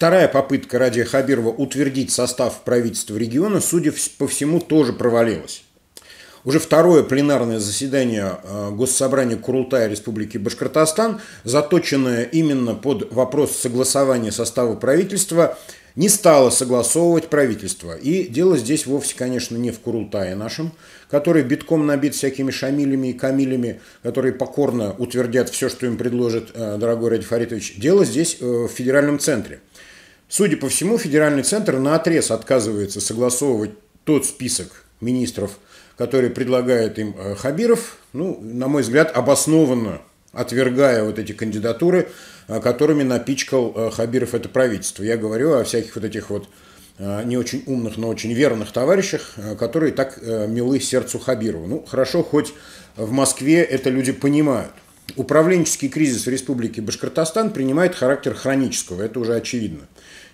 Вторая попытка Радия Хабирова утвердить состав правительства региона, судя по всему, тоже провалилась. Уже второе пленарное заседание э, Госсобрания Курултая Республики Башкортостан, заточенное именно под вопрос согласования состава правительства, не стало согласовывать правительство. И дело здесь вовсе, конечно, не в Курултае нашем, который битком набит всякими шамилями и камилями, которые покорно утвердят все, что им предложит э, дорогой Ради Фаритович. Дело здесь э, в федеральном центре. Судя по всему, федеральный центр на отрез отказывается согласовывать тот список министров, который предлагает им э, Хабиров, ну, на мой взгляд, обоснованно отвергая вот эти кандидатуры, э, которыми напичкал э, Хабиров это правительство. Я говорю о всяких вот этих вот э, не очень умных, но очень верных товарищах, которые так милы сердцу Хабирова. Ну, хорошо, хоть в Москве это люди понимают. Управленческий кризис в республике Башкортостан принимает характер хронического, это уже очевидно.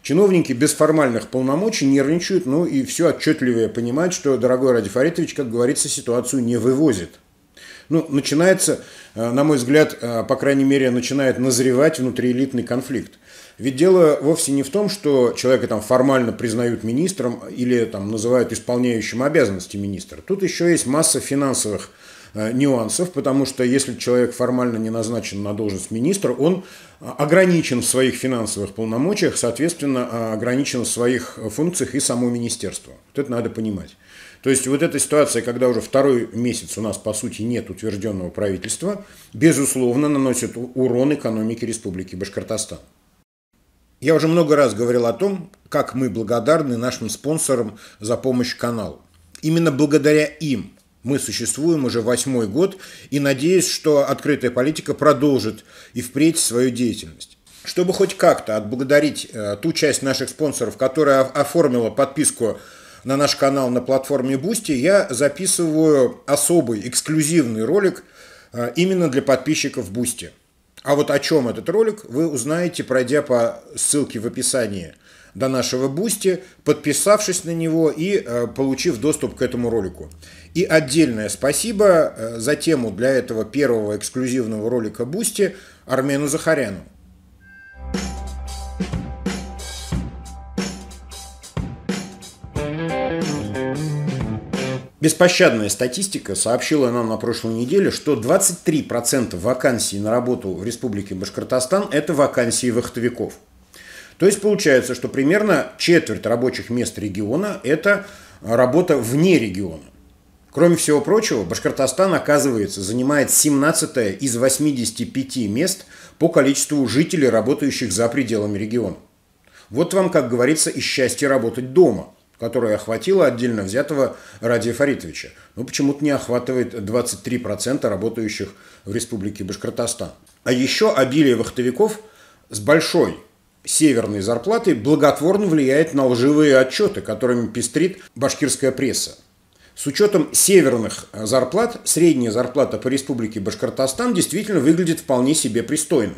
Чиновники без формальных полномочий нервничают, ну и все отчетливее понимают, что дорогой Радифаритович, как говорится, ситуацию не вывозит – ну, начинается, э, на мой взгляд, э, по крайней мере, начинает назревать внутриэлитный конфликт. Ведь дело вовсе не в том, что человека там формально признают министром или там называют исполняющим обязанности министра. Тут еще есть масса финансовых э, нюансов, потому что если человек формально не назначен на должность министра, он ограничен в своих финансовых полномочиях, соответственно, ограничен в своих функциях и само министерство. Вот это надо понимать. То есть вот эта ситуация, когда уже второй месяц у нас, по сути, нет утвержденного правительства, безусловно, наносит урон экономике Республики Башкортостан. Я уже много раз говорил о том, как мы благодарны нашим спонсорам за помощь каналу. Именно благодаря им мы существуем уже восьмой год и надеюсь, что открытая политика продолжит и впредь свою деятельность. Чтобы хоть как-то отблагодарить э, ту часть наших спонсоров, которая оформила подписку на наш канал на платформе Бусти, я записываю особый эксклюзивный ролик э, именно для подписчиков Бусти. А вот о чем этот ролик, вы узнаете, пройдя по ссылке в описании до нашего Бусти, подписавшись на него и э, получив доступ к этому ролику. И отдельное спасибо э, за тему для этого первого эксклюзивного ролика Бусти Армену Захаряну. Беспощадная статистика сообщила нам на прошлой неделе, что 23% вакансий на работу в Республике Башкортостан – это вакансии вахтовиков. То есть получается, что примерно четверть рабочих мест региона – это работа вне региона. Кроме всего прочего, Башкортостан, оказывается, занимает 17 из 85 мест по количеству жителей, работающих за пределами региона. Вот вам, как говорится, и счастье работать дома – которая охватила отдельно взятого Радия Фаритовича, но ну, почему-то не охватывает 23% работающих в Республике Башкортостан. А еще обилие вахтовиков с большой северной зарплатой благотворно влияет на лживые отчеты, которыми пестрит башкирская пресса. С учетом северных зарплат, средняя зарплата по республике Башкортостан действительно выглядит вполне себе пристойно.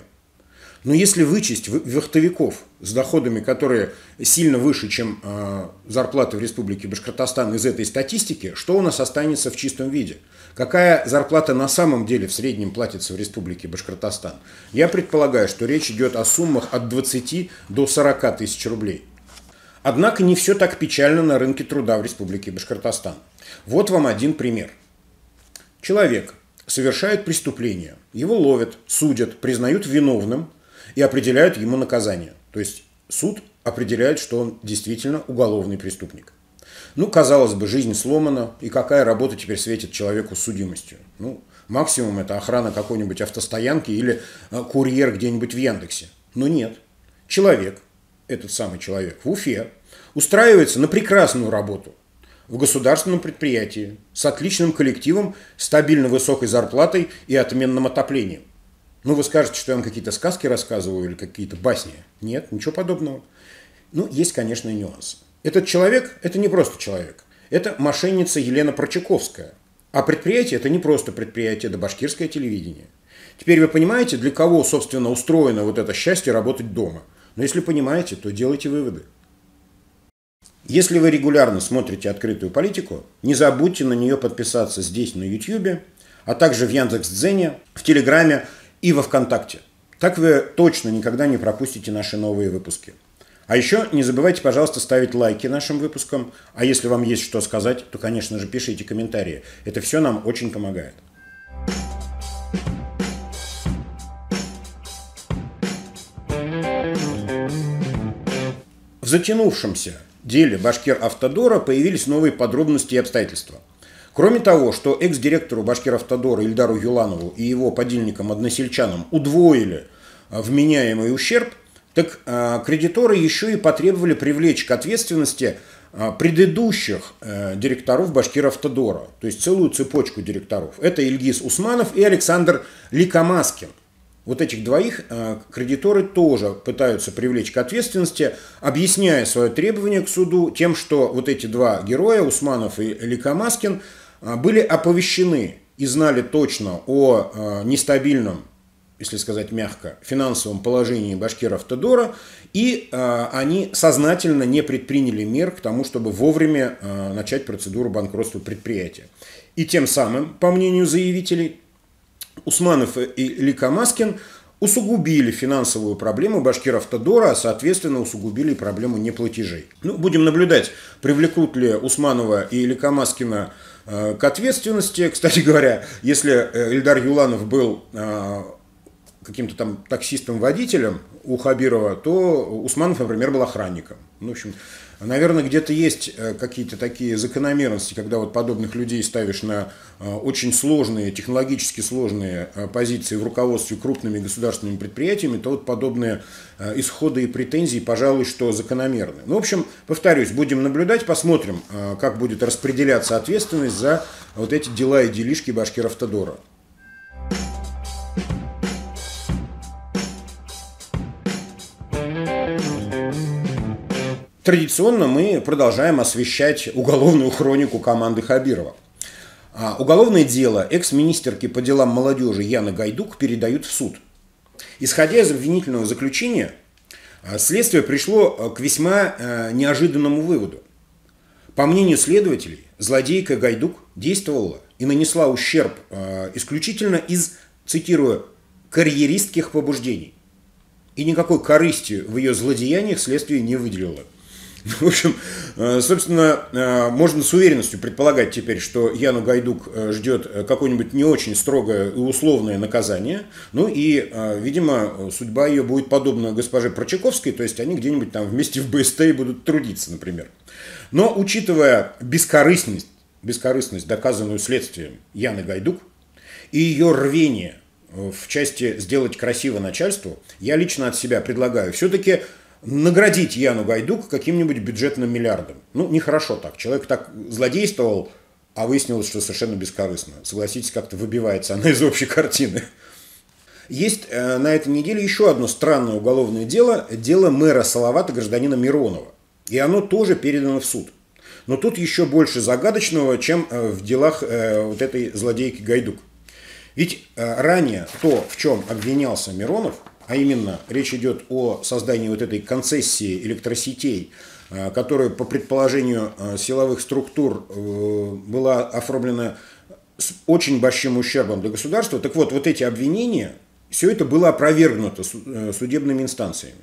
Но если вычесть вахтовиков с доходами, которые сильно выше, чем э, зарплаты в Республике Башкортостан из этой статистики, что у нас останется в чистом виде? Какая зарплата на самом деле в среднем платится в Республике Башкортостан? Я предполагаю, что речь идет о суммах от 20 до 40 тысяч рублей. Однако не все так печально на рынке труда в Республике Башкортостан. Вот вам один пример. Человек совершает преступление, его ловят, судят, признают виновным, и определяют ему наказание. То есть суд определяет, что он действительно уголовный преступник. Ну, казалось бы, жизнь сломана, и какая работа теперь светит человеку с судимостью? Ну, максимум это охрана какой-нибудь автостоянки или э, курьер где-нибудь в Яндексе. Но нет. Человек, этот самый человек, в Уфе, устраивается на прекрасную работу в государственном предприятии с отличным коллективом, стабильно высокой зарплатой и отменным отоплением. Ну, вы скажете, что я вам какие-то сказки рассказываю или какие-то басни. Нет, ничего подобного. Ну, есть, конечно, и нюансы. Этот человек – это не просто человек. Это мошенница Елена Прочаковская. А предприятие – это не просто предприятие, это башкирское телевидение. Теперь вы понимаете, для кого, собственно, устроено вот это счастье работать дома. Но если понимаете, то делайте выводы. Если вы регулярно смотрите «Открытую политику», не забудьте на нее подписаться здесь, на YouTube, а также в Яндекс.Дзене, в Телеграме, и во ВКонтакте. Так вы точно никогда не пропустите наши новые выпуски. А еще не забывайте, пожалуйста, ставить лайки нашим выпускам. А если вам есть что сказать, то, конечно же, пишите комментарии. Это все нам очень помогает. В затянувшемся деле Башкир Автодора появились новые подробности и обстоятельства – Кроме того, что экс-директору Башкиравтодора Ильдару Юланову и его подельникам-односельчанам удвоили а, вменяемый ущерб, так а, кредиторы еще и потребовали привлечь к ответственности а, предыдущих э, директоров Башкиравтодора, то есть целую цепочку директоров. Это Ильгиз Усманов и Александр Ликамаскин. Вот этих двоих кредиторы тоже пытаются привлечь к ответственности, объясняя свое требование к суду тем, что вот эти два героя, Усманов и Ликамаскин а, были оповещены и знали точно о а, нестабильном, если сказать мягко, финансовом положении башкиров Тедора, и а, они сознательно не предприняли мер к тому, чтобы вовремя начать процедуру банкротства предприятия. И тем самым, по мнению заявителей, Усманов и Лика Маскин – усугубили финансовую проблему Башкиравтодора, а соответственно усугубили проблему неплатежей. Ну, будем наблюдать, привлекут ли Усманова и Ликомаскина э, к ответственности. Кстати говоря, если Эльдар Юланов был э, каким-то там таксистом-водителем у Хабирова, то Усманов, например, был охранником. Ну, в общем, Наверное, где-то есть э, какие-то такие закономерности, когда вот подобных людей ставишь на э, очень сложные, технологически сложные э, позиции в руководстве крупными государственными предприятиями, то вот подобные исходы и претензии, пожалуй, что закономерны. Ну, в общем, повторюсь, будем наблюдать, посмотрим, как будет распределяться ответственность за вот эти дела и делишки башкира тодора Традиционно мы продолжаем освещать уголовную хронику команды Хабирова. А уголовное дело экс-министерки по делам молодежи Яны Гайдук передают в суд. Исходя из обвинительного заключения, а, следствие пришло а, к весьма э, неожиданному выводу. По мнению следователей, злодейка Гайдук действовала и нанесла ущерб исключительно из, цитирую, «карьеристских побуждений». И никакой корысти в ее злодеяниях следствие не выделило – В общем, э, собственно, э, можно с уверенностью предполагать теперь, что Яну Гайдук э, ждет какое-нибудь не очень строгое и условное наказание. Ну и, видимо, судьба ее будет подобна госпоже Прочаковской, то есть они где-нибудь там вместе в БСТ будут трудиться, например. Но учитывая бескорыстность, бескорыстность, доказанную следствием Яны Гайдук, и ее рвение в части сделать красиво начальству, я лично от себя предлагаю все-таки наградить Яну Гайдук каким-нибудь бюджетным миллиардом. Ну, нехорошо так. Человек так злодействовал, а выяснилось, что совершенно бескорыстно. Согласитесь, как-то выбивается она из общей картины. Есть э, на этой неделе еще одно странное уголовное дело. Дело мэра Салавата гражданина Миронова. И оно тоже передано в суд. Но тут еще больше загадочного, чем э, в делах э, вот этой злодейки Гайдук. Ведь ранее то, в чем обвинялся Миронов, а именно, речь идет о создании вот этой концессии электросетей, э, которая, по предположению э, силовых структур, э, была оформлена с очень большим ущербом для государства. Так вот, вот эти обвинения, все это было опровергнуто судебными инстанциями.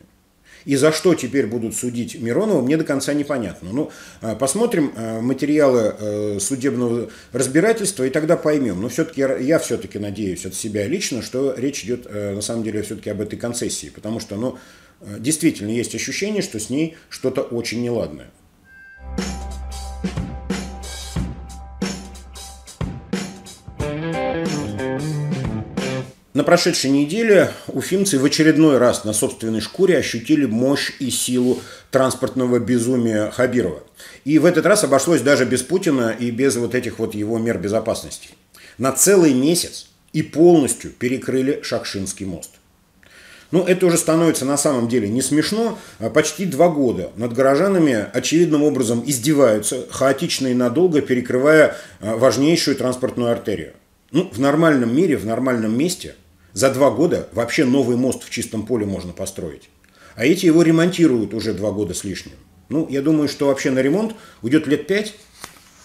И за что теперь будут судить Миронова, мне до конца непонятно. Ну, а, посмотрим а, материалы э, судебного разбирательства, и тогда поймем. Но все-таки я все-таки надеюсь от себя лично, что речь идет э, на самом деле все-таки об этой концессии, потому что, ну, э, действительно есть ощущение, что с ней что-то очень неладное. прошедшей неделе уфимцы в очередной раз на собственной шкуре ощутили мощь и силу транспортного безумия Хабирова. И в этот раз обошлось даже без Путина и без вот этих вот его мер безопасности. На целый месяц и полностью перекрыли Шакшинский мост. Ну, это уже становится на самом деле не смешно. А почти два года над горожанами очевидным образом издеваются, хаотично и надолго перекрывая а, важнейшую транспортную артерию. Ну, в нормальном мире, в нормальном месте – за два года вообще новый мост в чистом поле можно построить. А эти его ремонтируют уже два года с лишним. Ну, я думаю, что вообще на ремонт уйдет лет пять,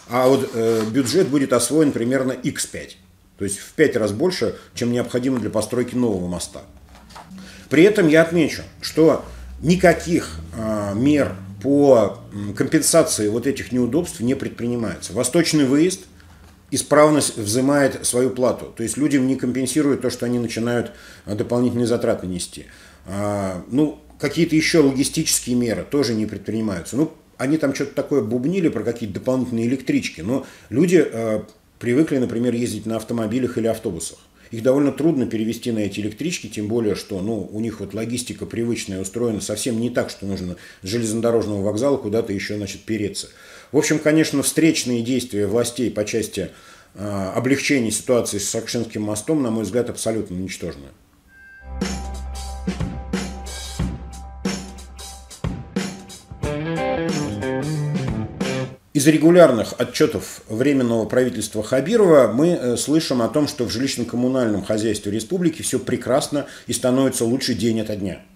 а вот э, бюджет будет освоен примерно x5. То есть в пять раз больше, чем необходимо для постройки нового моста. При этом я отмечу, что никаких э, мер по компенсации вот этих неудобств не предпринимается. Восточный выезд Исправность взимает свою плату. То есть людям не компенсируют то, что они начинают а, дополнительные затраты нести. А, ну, какие-то еще логистические меры тоже не предпринимаются. Ну, они там что-то такое бубнили про какие-то дополнительные электрички, но люди а, привыкли, например, ездить на автомобилях или автобусах. Их довольно трудно перевести на эти электрички, тем более, что ну, у них вот логистика привычная устроена совсем не так, что нужно с железнодорожного вокзала куда-то еще значит, переться. В общем, конечно, встречные действия властей по части а, облегчения ситуации с Сакшинским мостом, на мой взгляд, абсолютно ничтожны. Из регулярных отчетов Временного правительства Хабирова мы э, слышим о том, что в жилищно-коммунальном хозяйстве республики все прекрасно и становится лучше день ото дня –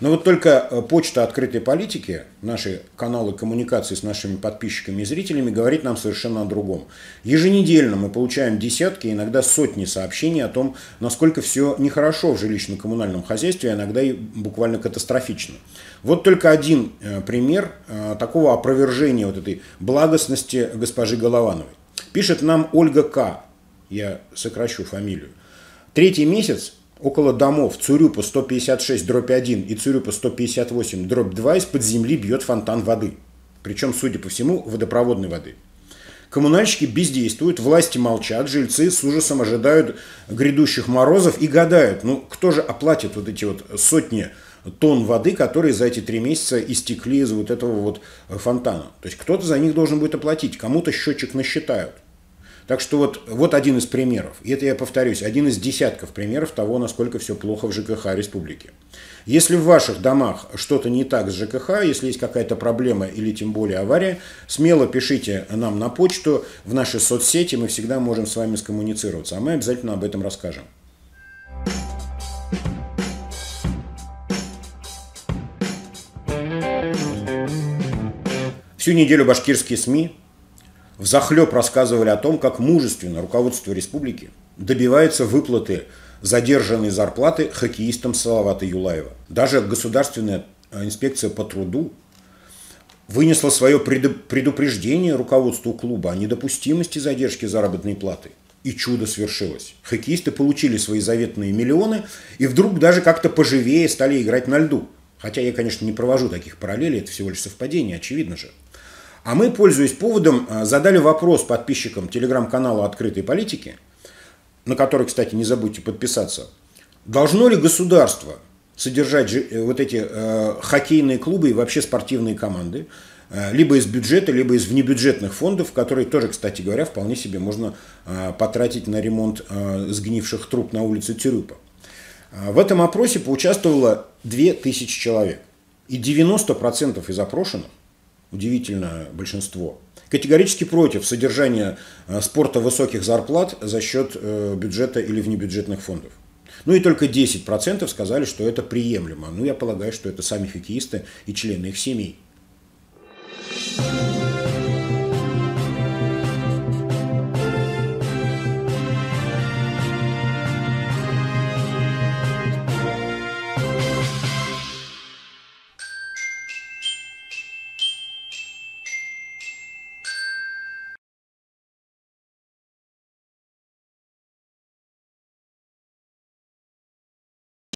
но вот только э, почта открытой политики, наши каналы коммуникации с нашими подписчиками и зрителями, говорит нам совершенно о другом. Еженедельно мы получаем десятки, иногда сотни сообщений о том, насколько все нехорошо в жилищно-коммунальном хозяйстве, а иногда и буквально катастрофично. Вот только один э, пример э, такого опровержения вот этой благостности госпожи Головановой. Пишет нам Ольга К. Я сокращу фамилию. Третий месяц около домов Цюрюпа 156 дробь 1 и Цюрюпа 158 дробь 2 из-под земли бьет фонтан воды. Причем, судя по всему, водопроводной воды. Коммунальщики бездействуют, власти молчат, жильцы с ужасом ожидают грядущих морозов и гадают, ну кто же оплатит вот эти вот сотни тонн воды, которые за эти три месяца истекли из вот этого вот фонтана. То есть кто-то за них должен будет оплатить, кому-то счетчик насчитают. Так что вот, вот один из примеров. И это, я повторюсь, один из десятков примеров того, насколько все плохо в ЖКХ республики. Если в ваших домах что-то не так с ЖКХ, если есть какая-то проблема или тем более авария, смело пишите нам на почту, в наши соцсети, мы всегда можем с вами скоммуницироваться, а мы обязательно об этом расскажем. Всю неделю башкирские СМИ в захлеб рассказывали о том, как мужественно руководство республики добивается выплаты задержанной зарплаты хоккеистам Салавата Юлаева. Даже государственная э, инспекция по труду вынесла свое предупреждение руководству клуба о недопустимости задержки заработной платы. И чудо свершилось. Хоккеисты получили свои заветные миллионы и вдруг даже как-то поживее стали играть на льду. Хотя я, конечно, не провожу таких параллелей, это всего лишь совпадение, очевидно же. А мы, пользуясь поводом, э, задали вопрос подписчикам телеграм-канала «Открытой политики», на который, кстати, не забудьте подписаться, должно ли государство содержать э, вот эти э, хоккейные клубы и вообще спортивные команды, либо из бюджета, либо из внебюджетных фондов, которые тоже, кстати говоря, вполне себе можно потратить на ремонт сгнивших труб на улице Тюрюпа. В этом опросе поучаствовало 2000 человек. И 90% из опрошенных удивительно большинство, категорически против содержания э, спорта высоких зарплат за счет э, бюджета или внебюджетных фондов. Ну и только 10% сказали, что это приемлемо. Ну, я полагаю, что это сами хоккеисты и члены их семей. thank you